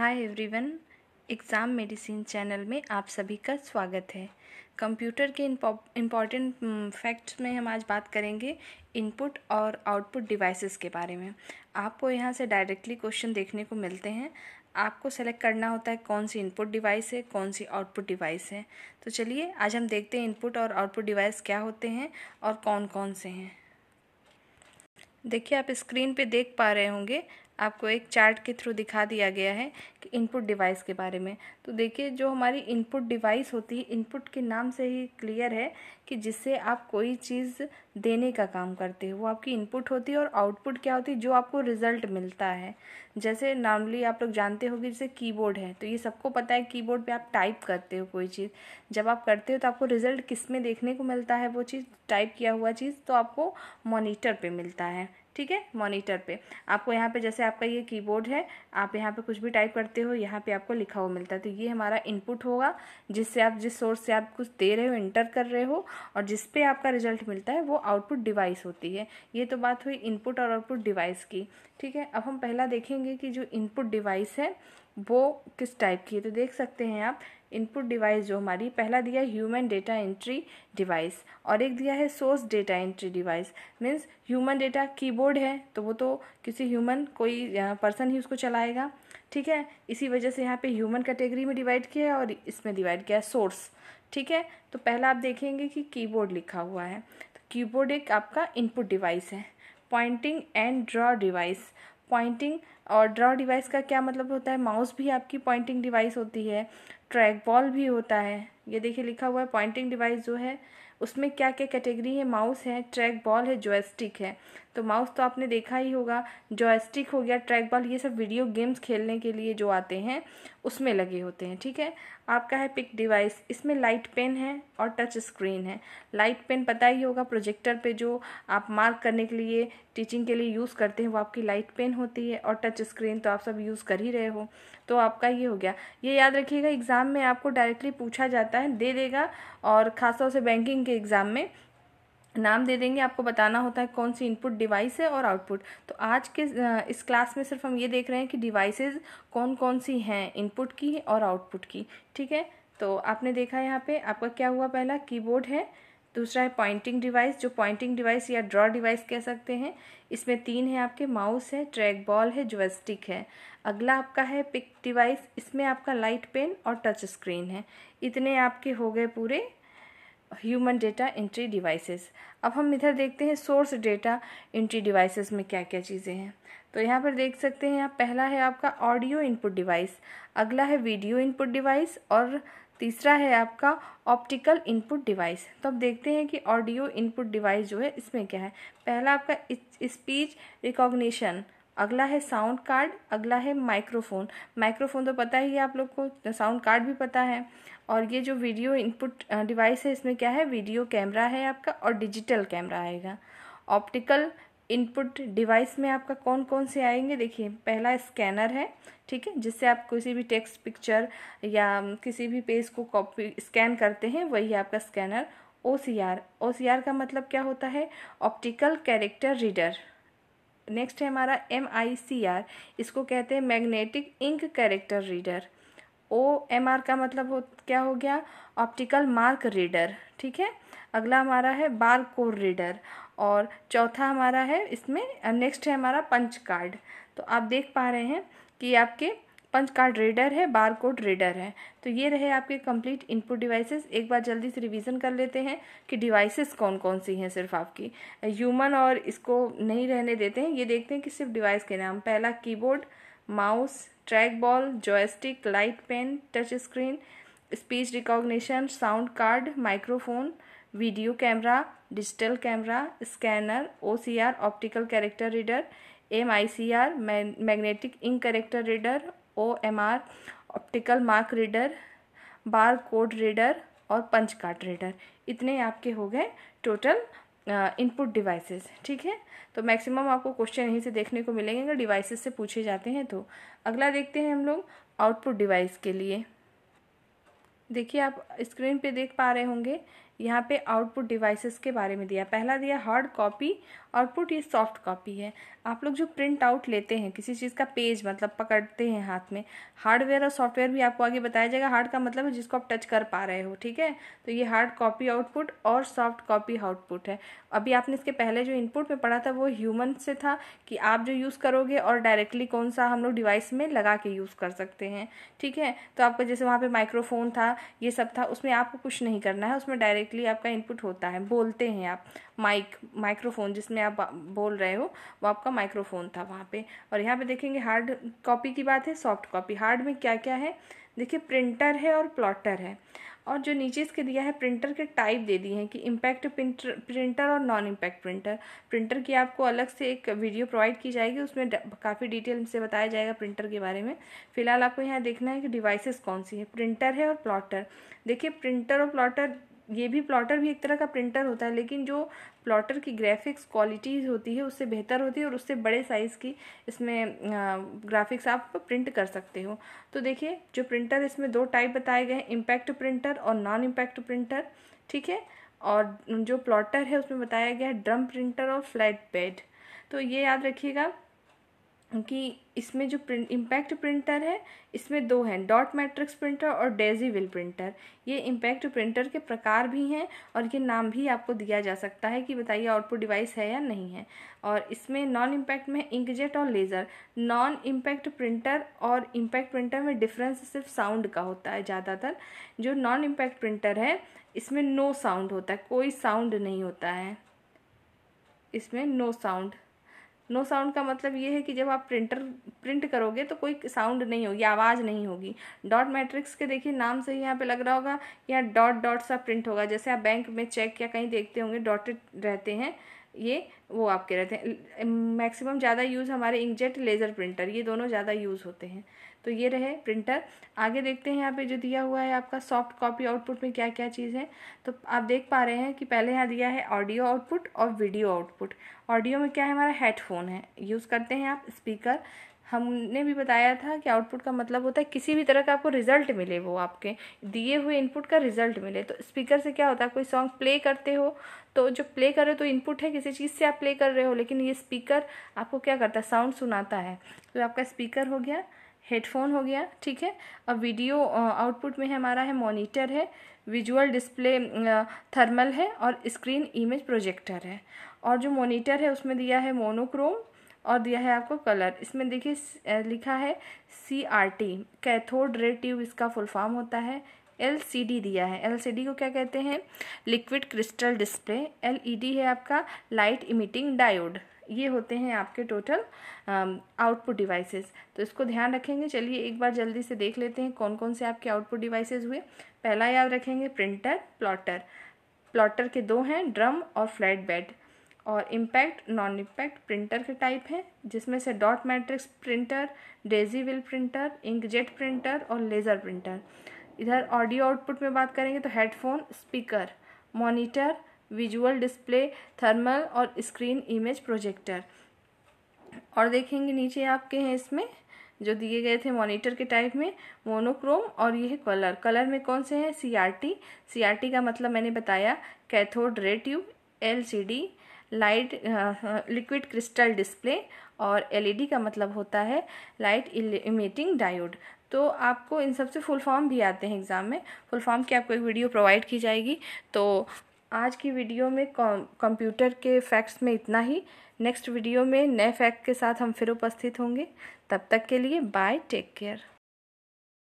हाय everyone exam medicine channel में आप सभी का स्वागत है कंप्यूटर के इम्पॉर्टेंट फैक्ट्स mm, में हम आज बात करेंगे इनपुट और आउटपुट डिवाइसेस के बारे में आपको यहाँ से डायरेक्टली क्वेश्चन देखने को मिलते हैं आपको सेलेक्ट करना होता है कौन सी इनपुट डिवाइस है कौन सी आउटपुट डिवाइस है तो चलिए आज हम देखते हैं इनपुट और आउटपुट डिवाइस क्या होते हैं और कौन कौन से हैं देखिए आप स्क्रीन पे देख पा रहे होंगे आपको एक चार्ट के थ्रू दिखा दिया गया है कि इनपुट डिवाइस के बारे में तो देखिए जो हमारी इनपुट डिवाइस होती है इनपुट के नाम से ही क्लियर है कि जिससे आप कोई चीज़ देने का काम करते हो वो आपकी इनपुट होती है और आउटपुट क्या होती है जो आपको रिजल्ट मिलता है जैसे नॉर्मली आप लोग जानते हो कि जैसे कीबोर्ड है तो ये सबको पता है कीबोर्ड पे आप टाइप करते हो कोई चीज़ जब आप करते हो तो आपको रिजल्ट किस में देखने को मिलता है वो चीज़ टाइप किया हुआ चीज़ तो आपको मोनिटर पर मिलता है ठीक है मॉनिटर पे आपको यहाँ पे जैसे आपका ये कीबोर्ड है आप यहाँ पे कुछ भी टाइप करते हो यहाँ पे आपको लिखा हुआ मिलता है तो ये हमारा इनपुट होगा जिससे आप जिस सोर्स से आप कुछ दे रहे हो इंटर कर रहे हो और जिस पे आपका रिजल्ट मिलता है वो आउटपुट डिवाइस होती है ये तो बात हुई इनपुट और आउटपुट डिवाइस की ठीक है अब हम पहला देखेंगे कि जो इनपुट डिवाइस है वो किस टाइप की है तो देख सकते हैं आप इनपुट डिवाइस जो हमारी पहला दिया है ह्यूमन डेटा एंट्री डिवाइस और एक दिया है source data entry device means human data keyboard है तो वो तो किसी ह्यूमन कोई पर्सन ही उसको चलाएगा ठीक है इसी वजह से यहाँ पे ह्यूमन कैटेगरी में डिवाइड किया है और इसमें डिवाइड किया है सोर्स ठीक है तो पहला आप देखेंगे कि कीबोर्ड लिखा हुआ है तो कीबोर्ड एक आपका इनपुट डिवाइस है pointing and draw device pointing और ड्रॉ डिवाइस का क्या मतलब होता है माउस भी आपकी पॉइंटिंग डिवाइस होती है ट्रैक बॉल भी होता है ये देखिए लिखा हुआ है पॉइंटिंग डिवाइस जो है उसमें क्या क्या कैटेगरी है माउस है ट्रैक बॉल है जोएस्टिक है तो माउस तो आपने देखा ही होगा जॉयस्टिक हो गया ट्रैक बॉल ये सब वीडियो गेम्स खेलने के लिए जो आते हैं उसमें लगे होते हैं ठीक है आपका है पिक डिवाइस इसमें लाइट पेन है और टच स्क्रीन है लाइट पेन पता ही होगा प्रोजेक्टर पे जो आप मार्क करने के लिए टीचिंग के लिए यूज़ करते हैं वो आपकी लाइट पेन होती है और टच स्क्रीन तो आप सब यूज़ कर ही रहे हो तो आपका ये हो गया ये याद रखिएगा एग्ज़ाम में आपको डायरेक्टली पूछा जाता है दे देगा और खासतौर से बैंकिंग के एग्ज़ाम में नाम दे देंगे आपको बताना होता है कौन सी इनपुट डिवाइस है और आउटपुट तो आज के इस क्लास में सिर्फ हम ये देख रहे हैं कि डिवाइसेस कौन कौन सी हैं इनपुट की और आउटपुट की ठीक है तो आपने देखा यहाँ पे आपका क्या हुआ पहला कीबोर्ड है दूसरा है पॉइंटिंग डिवाइस जो पॉइंटिंग डिवाइस या ड्रॉ डिवाइस कह सकते हैं इसमें तीन है आपके माउस है ट्रैक बॉल है ज्वेस्टिक है अगला आपका है पिक डिवाइस इसमें आपका लाइट पेन और टच स्क्रीन है इतने आपके हो गए पूरे ह्यूमन डेटा एंट्री डिवाइसेस अब हम इधर देखते हैं सोर्स डेटा एंट्री डिवाइसेस में क्या क्या चीज़ें हैं तो यहाँ पर देख सकते हैं यहाँ पहला है आपका ऑडियो इनपुट डिवाइस अगला है वीडियो इनपुट डिवाइस और तीसरा है आपका ऑप्टिकल इनपुट डिवाइस तो अब देखते हैं कि ऑडियो इनपुट डिवाइस जो है इसमें क्या है पहला आपका स्पीच रिकॉग्निशन अगला है साउंड कार्ड अगला है माइक्रोफोन माइक्रोफोन तो पता ही है आप लोग को साउंड कार्ड भी पता है और ये जो वीडियो इनपुट डिवाइस है इसमें क्या है वीडियो कैमरा है आपका और डिजिटल कैमरा आएगा ऑप्टिकल इनपुट डिवाइस में आपका कौन कौन से आएंगे देखिए पहला स्कैनर है ठीक है जिससे आप किसी भी टेक्स्ट पिक्चर या किसी भी पेज को कॉपी स्कैन करते हैं वही आपका scanner O C R O C R का मतलब क्या होता है ऑप्टिकल कैरेक्टर रीडर नेक्स्ट है हमारा एम आई सी आर इसको कहते हैं magnetic ink character reader O M R का मतलब हो क्या हो गया ऑप्टिकल मार्क रीडर ठीक है अगला हमारा है बार कोड रीडर और चौथा हमारा है इसमें नेक्स्ट है हमारा पंच कार्ड तो आप देख पा रहे हैं कि आपके पंच कार्ड रीडर है बार कोड रीडर है तो ये रहे आपके कंप्लीट इनपुट डिवाइसेस एक बार जल्दी से रिवीजन कर लेते हैं कि डिवाइसेस कौन कौन सी हैं सिर्फ आपकी ह्यूमन और इसको नहीं रहने देते हैं ये देखते हैं कि सिर्फ डिवाइस के नाम पहला keyboard mouse track ball joystick light pen touch screen speech recognition sound card microphone video camera digital camera scanner O C R optical character reader M I C R magnetic ink character reader O M R optical mark reader bar code reader और punch card reader इतने आपके हो गए total input devices ठीक है तो maximum आपको question यहीं से देखने को मिलेंगे अगर डिवाइसेस से पूछे जाते हैं तो अगला देखते हैं हम लोग आउटपुट डिवाइस के लिए देखिए आप स्क्रीन पे देख पा रहे होंगे यहाँ पे आउटपुट डिवाइसेस के बारे में दिया पहला दिया हार्ड कॉपी आउटपुट ये सॉफ्ट कॉपी है आप लोग जो प्रिंट आउट लेते हैं किसी चीज़ का पेज मतलब पकड़ते हैं हाथ में हार्डवेयर और सॉफ्टवेयर भी आपको आगे बताया जाएगा हार्ड का मतलब है जिसको आप टच कर पा रहे हो ठीक है तो ये हार्ड कॉपी आउटपुट और सॉफ्ट कॉपी आउटपुट है अभी आपने इसके पहले जो इनपुट में पढ़ा था वो ह्यूमन से था कि आप जो यूज़ करोगे और डायरेक्टली कौन सा हम लोग डिवाइस में लगा के यूज़ कर सकते हैं ठीक है तो आपका जैसे वहाँ पर माइक्रोफोन था ये सब था उसमें आपको कुछ नहीं करना है उसमें डायरेक्ट डायरेक्टली आपका इनपुट होता है बोलते हैं आप माइक माइक्रोफोन जिसमें आप बोल रहे हो वो आपका माइक्रोफोन था वहाँ पे और यहाँ पे देखेंगे हार्ड कॉपी की बात है सॉफ्ट कॉपी हार्ड में क्या क्या है देखिए प्रिंटर है और प्लॉटर है और जो नीचे इसके दिया है प्रिंटर के टाइप दे दिए हैं कि इम्पैक्ट प्रिंटर प्रिंटर और नॉन इम्पैक्ट प्रिंटर प्रिंटर की आपको अलग से एक वीडियो प्रोवाइड की जाएगी उसमें काफ़ी डिटेल से बताया जाएगा प्रिंटर के बारे में फिलहाल आपको यहाँ देखना है कि डिवाइसेस कौन सी है प्रिंटर है और प्लॉटर देखिए प्रिंटर और प्लॉटर ये भी प्लॉटर भी एक तरह का प्रिंटर होता है लेकिन जो प्लॉटर की ग्राफिक्स क्वालिटी होती है उससे बेहतर होती है और उससे बड़े साइज़ की इसमें ग्राफिक्स आप प्रिंट कर सकते हो तो देखिए जो प्रिंटर इसमें दो टाइप बताए गए हैं इम्पैक्ट प्रिंटर और नॉन इम्पैक्ट प्रिंटर ठीक है और जो प्लॉटर है उसमें बताया गया है ड्रम प्रिंटर और फ्लैट पैड तो ये याद रखिएगा कि इसमें जो प्रिंट इम्पैक्ट प्रिंटर है इसमें दो हैं डॉट मैट्रिक्स प्रिंटर और डेजी विल प्रिंटर ये इम्पैक्ट प्रिंटर के प्रकार भी हैं और ये नाम भी आपको दिया जा सकता है कि बताइए आउटपुट डिवाइस है या नहीं है और इसमें नॉन इम्पैक्ट में इंकजेट और लेज़र नॉन इम्पैक्ट प्रिंटर और इम्पैक्ट प्रिंटर में डिफरेंस सिर्फ साउंड का होता है ज़्यादातर जो नॉन इम्पैक्ट प्रिंटर है इसमें नो साउंड होता है कोई साउंड नहीं होता है इसमें नो साउंड नो साउंड का मतलब ये है कि जब आप प्रिंटर प्रिंट करोगे तो कोई साउंड नहीं होगी आवाज़ नहीं होगी डॉट मैट्रिक्स के देखिए नाम से ही यहाँ पे लग रहा होगा यहाँ डॉट डॉट सा प्रिंट होगा जैसे आप बैंक में चेक या कहीं देखते होंगे डॉटेड रहते हैं ये वो आपके रहते हैं मैक्सिमम ज़्यादा यूज़ हमारे इंकजेट लेज़र प्रिंटर ये दोनों ज़्यादा यूज़ होते हैं तो ये रहे प्रिंटर आगे देखते हैं यहाँ पे जो दिया हुआ है आपका सॉफ्ट कॉपी आउटपुट में क्या क्या चीज़ है तो आप देख पा रहे हैं कि पहले यहाँ दिया है ऑडियो आउटपुट और वीडियो आउटपुट ऑडियो में क्या है हमारा हेडफोन है यूज़ करते हैं आप स्पीकर हमने भी बताया था कि आउटपुट का मतलब होता है किसी भी तरह का आपको रिजल्ट मिले वो आपके दिए हुए इनपुट का रिजल्ट मिले तो स्पीकर से क्या होता है कोई सॉन्ग प्ले करते हो तो जो प्ले कर रहे हो तो इनपुट है किसी चीज़ से आप प्ले कर रहे हो लेकिन ये स्पीकर आपको क्या करता है साउंड सुनाता है तो आपका स्पीकर हो गया हेडफोन हो गया ठीक है अब वीडियो आउटपुट में हमारा है मॉनिटर है विजुअल डिस्प्ले थर्मल है और स्क्रीन इमेज प्रोजेक्टर है और जो मॉनिटर है उसमें दिया है मोनोक्रोम और दिया है आपको कलर इसमें देखिए लिखा है C R T cathode ray tube इसका फुल फॉर्म होता है एलसीडी दिया है एलसीडी को क्या कहते हैं लिक्विड क्रिस्टल डिस्प्ले एलईडी है आपका लाइट इमिटिंग डायोड ये होते हैं आपके टोटल आउटपुट डिवाइसेस तो इसको ध्यान रखेंगे चलिए एक बार जल्दी से देख लेते हैं कौन कौन से आपके आउटपुट डिवाइसेस हुए पहला याद रखेंगे प्रिंटर प्लॉटर प्लॉटर के दो हैं ड्रम और फ्लैट बेड और इम्पैक्ट नॉन इम्पैक्ट प्रिंटर के टाइप हैं जिसमें से dot matrix printer daisy wheel printer inkjet printer और लेज़र प्रिंटर इधर ऑडियो आउटपुट में बात करेंगे तो headphone speaker monitor visual display thermal और स्क्रीन इमेज प्रोजेक्टर और देखेंगे नीचे आपके हैं इसमें जो दिए गए थे मॉनिटर के टाइप में मोनोक्रोम और ये है कलर कलर में कौन से हैं सीआरटी सीआरटी का मतलब मैंने बताया cathode ray tube LCD light liquid crystal display और एलईडी e का मतलब होता है लाइट इमिटिंग डायोड तो आपको इन सब से फुल फॉर्म भी आते हैं एग्ज़ाम में फुल फॉर्म की आपको एक वीडियो प्रोवाइड की जाएगी तो आज की वीडियो में कंप्यूटर के फैक्ट्स में इतना ही नेक्स्ट वीडियो में नए फैक्ट के साथ हम फिर उपस्थित होंगे तब तक के लिए बाय टेक केयर